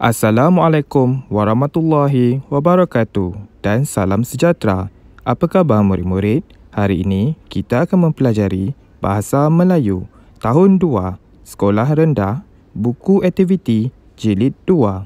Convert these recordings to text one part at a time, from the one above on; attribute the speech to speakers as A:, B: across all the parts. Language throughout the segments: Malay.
A: Assalamualaikum warahmatullahi wabarakatuh dan salam sejahtera. Apa khabar murid-murid? Hari ini kita akan mempelajari
B: Bahasa Melayu Tahun 2 Sekolah Rendah Buku Aktiviti
C: Jilid 2.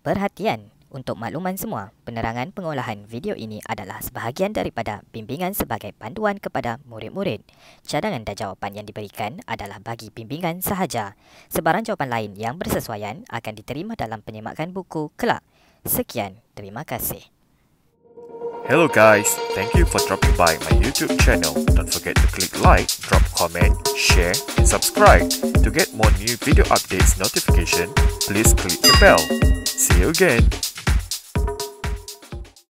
D: Perhatian! Untuk makluman semua, penerangan pengolahan video
E: ini adalah sebahagian daripada bimbingan sebagai panduan kepada murid-murid. Cadangan dan jawapan yang diberikan adalah bagi bimbingan sahaja. Sebarang jawapan lain yang bersesuaian akan diterima dalam penyemakan buku kelak. Sekian, terima kasih.
F: Hello guys, thank you for dropping by my YouTube channel. Don't forget to click like, drop comment, share and subscribe. To get more new video updates notification, please click the bell. you again.